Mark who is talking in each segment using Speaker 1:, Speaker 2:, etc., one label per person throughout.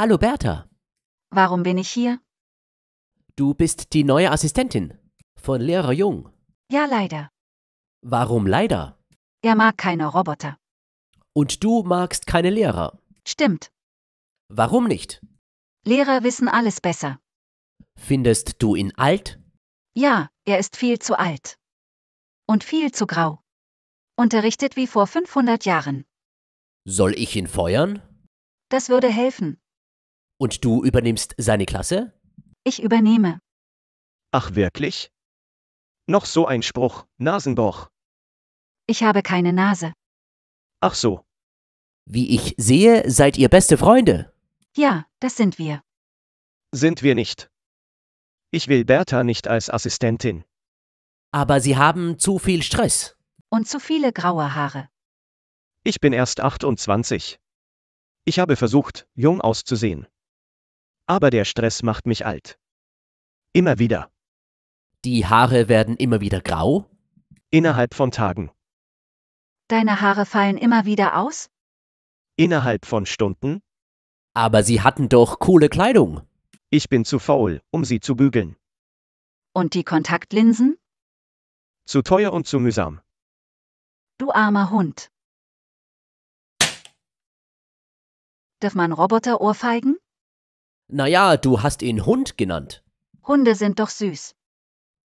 Speaker 1: Hallo Bertha. Warum bin ich hier?
Speaker 2: Du bist die neue Assistentin von Lehrer Jung. Ja, leider. Warum leider?
Speaker 1: Er mag keine Roboter.
Speaker 2: Und du magst keine Lehrer. Stimmt. Warum nicht? Lehrer wissen alles besser. Findest du ihn alt?
Speaker 1: Ja, er ist viel zu alt. Und viel zu grau. Unterrichtet wie vor 500 Jahren.
Speaker 2: Soll ich ihn feuern?
Speaker 1: Das würde helfen.
Speaker 2: Und du übernimmst seine Klasse?
Speaker 1: Ich übernehme.
Speaker 2: Ach wirklich? Noch so ein Spruch, Nasenboch.
Speaker 1: Ich habe keine Nase.
Speaker 2: Ach so. Wie ich sehe, seid ihr beste Freunde.
Speaker 1: Ja, das sind wir.
Speaker 2: Sind wir nicht. Ich will Bertha nicht als Assistentin. Aber sie haben zu viel Stress.
Speaker 1: Und zu viele graue Haare.
Speaker 2: Ich bin erst 28. Ich habe versucht, jung auszusehen aber der Stress macht mich alt. Immer wieder. Die Haare werden immer wieder grau? Innerhalb von Tagen.
Speaker 1: Deine Haare fallen immer wieder aus?
Speaker 2: Innerhalb von Stunden? Aber sie hatten doch coole Kleidung. Ich bin zu faul, um sie zu bügeln. Und die Kontaktlinsen? Zu teuer und zu mühsam. Du armer Hund.
Speaker 1: Darf man Roboter ohrfeigen?
Speaker 2: Naja, du hast ihn Hund genannt. Hunde sind doch süß.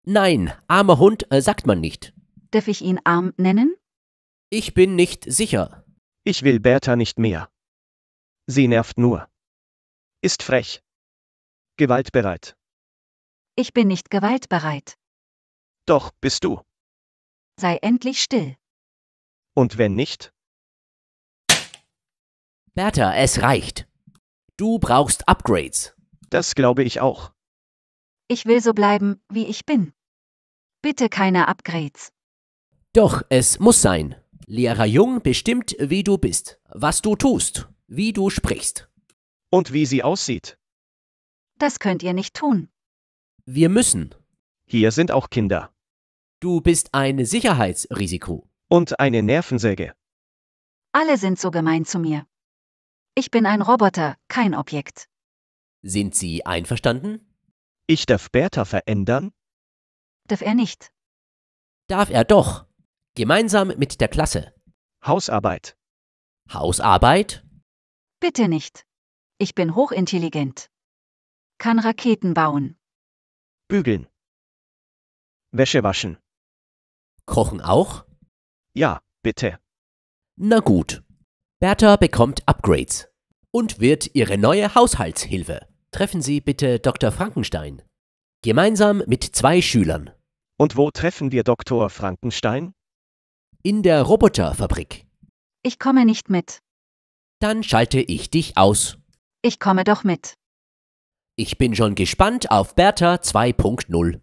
Speaker 2: Nein, armer Hund äh, sagt man nicht. Darf ich ihn arm nennen? Ich bin nicht sicher. Ich will Bertha nicht mehr. Sie nervt nur.
Speaker 3: Ist frech. Gewaltbereit.
Speaker 1: Ich bin nicht gewaltbereit.
Speaker 3: Doch, bist du.
Speaker 1: Sei endlich still.
Speaker 3: Und
Speaker 2: wenn nicht? Bertha, es reicht. Du brauchst Upgrades. Das glaube ich auch.
Speaker 1: Ich will so bleiben, wie ich bin. Bitte keine Upgrades.
Speaker 2: Doch, es muss sein. Lehrer Jung bestimmt, wie du bist, was du tust, wie du sprichst. Und wie sie aussieht. Das könnt ihr nicht tun. Wir müssen. Hier sind auch Kinder. Du bist ein Sicherheitsrisiko. Und eine Nervensäge.
Speaker 1: Alle sind so gemein zu mir. Ich bin ein Roboter, kein
Speaker 2: Objekt. Sind Sie einverstanden? Ich darf Bertha verändern?
Speaker 1: Darf er nicht.
Speaker 2: Darf er doch. Gemeinsam mit der Klasse. Hausarbeit. Hausarbeit? Bitte nicht. Ich bin
Speaker 1: hochintelligent. Kann Raketen bauen.
Speaker 3: Bügeln.
Speaker 2: Wäsche waschen. Kochen auch? Ja, bitte. Na gut. Bertha bekommt Upgrades und wird ihre neue Haushaltshilfe. Treffen Sie bitte Dr. Frankenstein. Gemeinsam mit zwei Schülern. Und wo treffen wir Dr. Frankenstein? In der Roboterfabrik. Ich komme nicht mit. Dann schalte ich dich aus. Ich komme doch mit. Ich bin schon gespannt auf Bertha 2.0.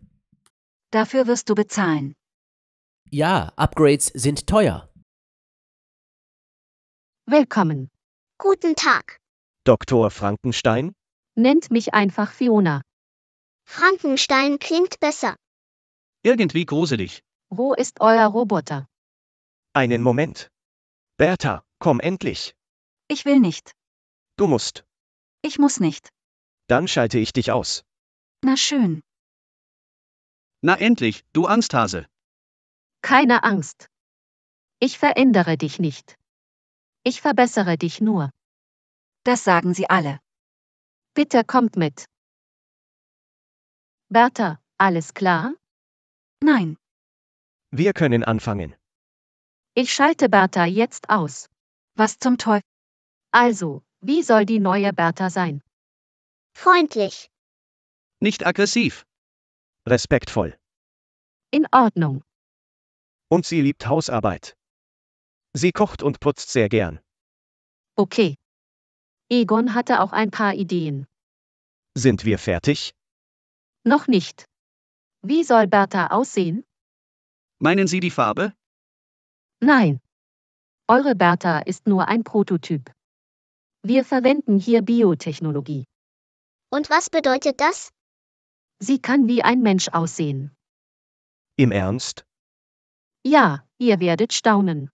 Speaker 1: Dafür wirst du bezahlen.
Speaker 2: Ja, Upgrades sind teuer.
Speaker 1: Willkommen. Guten Tag.
Speaker 2: Dr.
Speaker 3: Frankenstein?
Speaker 1: Nennt mich einfach Fiona. Frankenstein klingt besser.
Speaker 3: Irgendwie gruselig.
Speaker 1: Wo ist euer Roboter?
Speaker 3: Einen Moment. Bertha, komm endlich. Ich will nicht. Du musst. Ich muss nicht. Dann schalte ich dich aus. Na schön. Na endlich, du Angsthase.
Speaker 1: Keine Angst. Ich verändere dich nicht ich verbessere dich nur. Das sagen sie alle. Bitte kommt mit. Bertha, alles klar? Nein.
Speaker 3: Wir können anfangen.
Speaker 1: Ich schalte Bertha jetzt aus. Was zum Teufel? Also, wie soll die neue Bertha sein? Freundlich.
Speaker 3: Nicht aggressiv. Respektvoll.
Speaker 1: In Ordnung.
Speaker 3: Und sie liebt Hausarbeit. Sie kocht und putzt sehr gern.
Speaker 1: Okay. Egon hatte auch ein paar Ideen.
Speaker 3: Sind wir fertig?
Speaker 1: Noch nicht. Wie soll Bertha aussehen?
Speaker 3: Meinen Sie die Farbe?
Speaker 1: Nein. Eure Bertha ist nur ein Prototyp. Wir verwenden hier Biotechnologie. Und was bedeutet das? Sie kann wie ein Mensch aussehen.
Speaker 3: Im Ernst?
Speaker 1: Ja, ihr werdet staunen.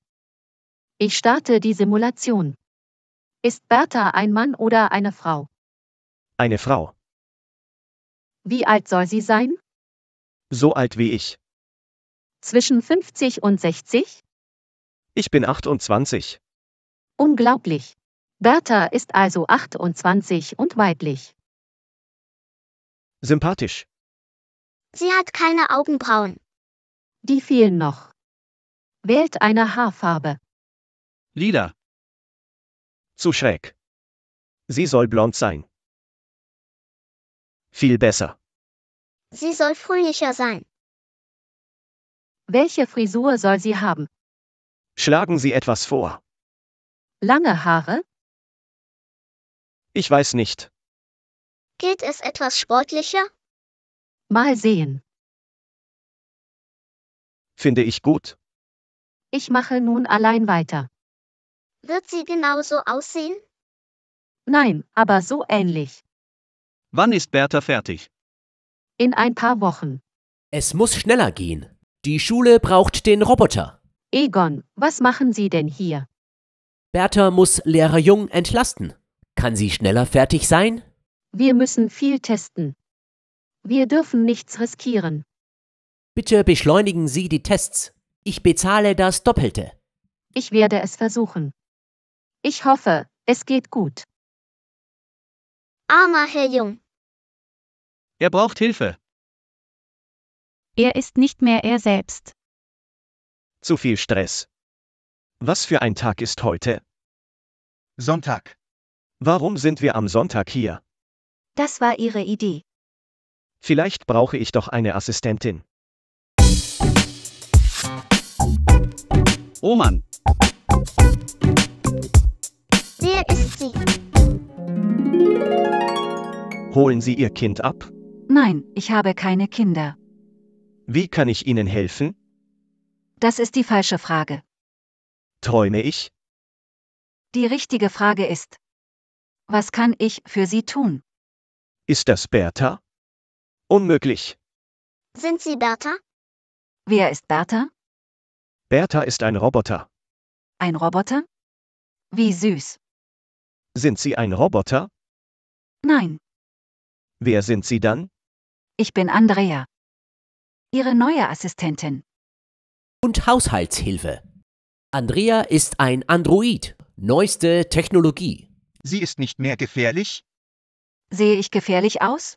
Speaker 1: Ich starte die Simulation. Ist Bertha ein Mann oder eine Frau? Eine Frau. Wie alt soll sie sein?
Speaker 3: So alt wie ich.
Speaker 1: Zwischen 50 und 60?
Speaker 3: Ich bin 28.
Speaker 1: Unglaublich. Bertha ist also 28 und weiblich.
Speaker 3: Sympathisch.
Speaker 1: Sie hat keine Augenbrauen. Die fehlen noch. Wählt eine Haarfarbe.
Speaker 3: Lieder. Zu schräg. Sie soll blond sein. Viel besser.
Speaker 1: Sie soll fröhlicher sein. Welche Frisur soll sie haben?
Speaker 3: Schlagen Sie etwas vor.
Speaker 1: Lange Haare?
Speaker 3: Ich weiß nicht.
Speaker 1: Geht es etwas sportlicher? Mal sehen.
Speaker 3: Finde ich gut.
Speaker 1: Ich mache nun allein weiter. Wird sie genauso aussehen? Nein, aber so ähnlich. Wann ist Bertha fertig?
Speaker 2: In ein paar Wochen. Es muss schneller gehen. Die Schule braucht den Roboter. Egon, was machen Sie denn hier? Bertha muss Lehrer Jung entlasten. Kann sie schneller fertig sein?
Speaker 1: Wir müssen viel testen.
Speaker 2: Wir dürfen nichts riskieren. Bitte beschleunigen Sie die Tests. Ich bezahle das Doppelte.
Speaker 1: Ich werde es versuchen. Ich hoffe, es geht gut. Armer Herr Jung.
Speaker 3: Er braucht Hilfe.
Speaker 1: Er ist nicht mehr er selbst.
Speaker 3: Zu viel Stress. Was für ein Tag ist heute? Sonntag. Warum sind wir am Sonntag hier?
Speaker 1: Das war Ihre Idee.
Speaker 3: Vielleicht brauche ich doch eine Assistentin.
Speaker 2: Oh Mann. Wer
Speaker 3: ist sie? Holen Sie Ihr Kind ab?
Speaker 1: Nein, ich habe keine Kinder.
Speaker 3: Wie kann ich Ihnen helfen?
Speaker 1: Das ist die falsche Frage.
Speaker 3: Träume ich?
Speaker 1: Die richtige Frage ist, was kann ich für Sie tun?
Speaker 3: Ist das Bertha? Unmöglich.
Speaker 1: Sind Sie Bertha? Wer ist Bertha?
Speaker 3: Bertha ist ein Roboter.
Speaker 1: Ein Roboter? Wie süß.
Speaker 3: Sind Sie ein Roboter? Nein. Wer sind Sie dann?
Speaker 1: Ich bin Andrea.
Speaker 2: Ihre neue Assistentin. Und Haushaltshilfe. Andrea ist ein Android. Neueste Technologie. Sie ist nicht mehr gefährlich?
Speaker 1: Sehe ich gefährlich aus?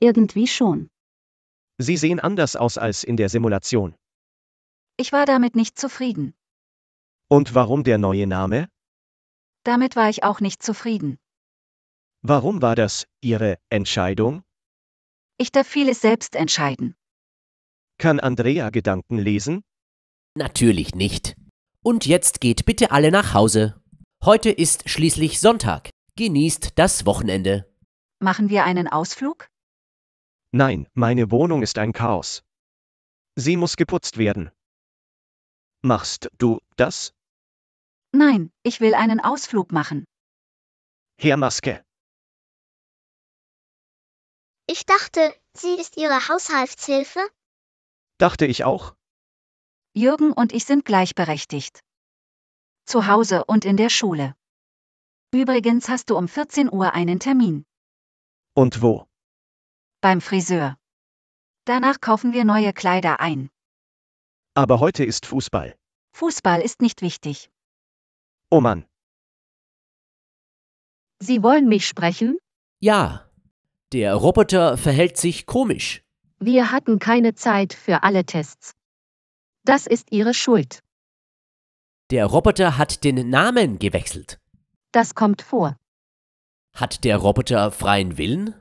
Speaker 1: Irgendwie schon.
Speaker 2: Sie
Speaker 3: sehen anders aus als in der Simulation.
Speaker 1: Ich war damit nicht zufrieden.
Speaker 3: Und warum der neue Name?
Speaker 1: Damit war ich auch nicht zufrieden.
Speaker 3: Warum war das Ihre Entscheidung?
Speaker 1: Ich darf vieles selbst entscheiden.
Speaker 2: Kann Andrea Gedanken lesen? Natürlich nicht. Und jetzt geht bitte alle nach Hause. Heute ist schließlich Sonntag. Genießt das Wochenende.
Speaker 1: Machen wir einen Ausflug?
Speaker 2: Nein, meine Wohnung ist ein
Speaker 3: Chaos. Sie muss geputzt werden. Machst du das?
Speaker 1: Nein, ich will einen Ausflug machen.
Speaker 3: Herr Maske.
Speaker 1: Ich dachte, sie ist Ihre Haushaltshilfe?
Speaker 3: Dachte ich auch.
Speaker 1: Jürgen und ich sind gleichberechtigt. Zu Hause und in der Schule. Übrigens hast du um 14 Uhr einen Termin. Und wo? Beim Friseur. Danach kaufen wir neue Kleider ein.
Speaker 3: Aber heute ist Fußball.
Speaker 1: Fußball ist nicht wichtig. Oh Mann. Sie wollen mich sprechen?
Speaker 2: Ja. Der Roboter verhält sich komisch.
Speaker 1: Wir hatten keine Zeit für alle Tests. Das ist Ihre Schuld.
Speaker 2: Der Roboter hat den Namen gewechselt.
Speaker 1: Das kommt vor.
Speaker 2: Hat der Roboter freien Willen?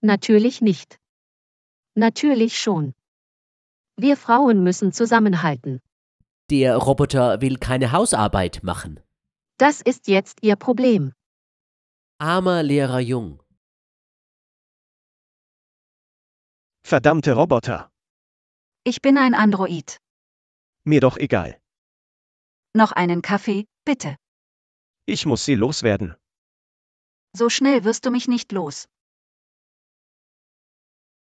Speaker 1: Natürlich nicht. Natürlich schon. Wir Frauen müssen zusammenhalten.
Speaker 2: Der Roboter will keine Hausarbeit machen.
Speaker 1: Das ist jetzt Ihr Problem.
Speaker 2: Armer Lehrer Jung. Verdammte Roboter.
Speaker 1: Ich bin ein Android.
Speaker 3: Mir doch egal.
Speaker 1: Noch einen Kaffee, bitte.
Speaker 3: Ich muss sie loswerden.
Speaker 1: So schnell wirst du mich nicht los.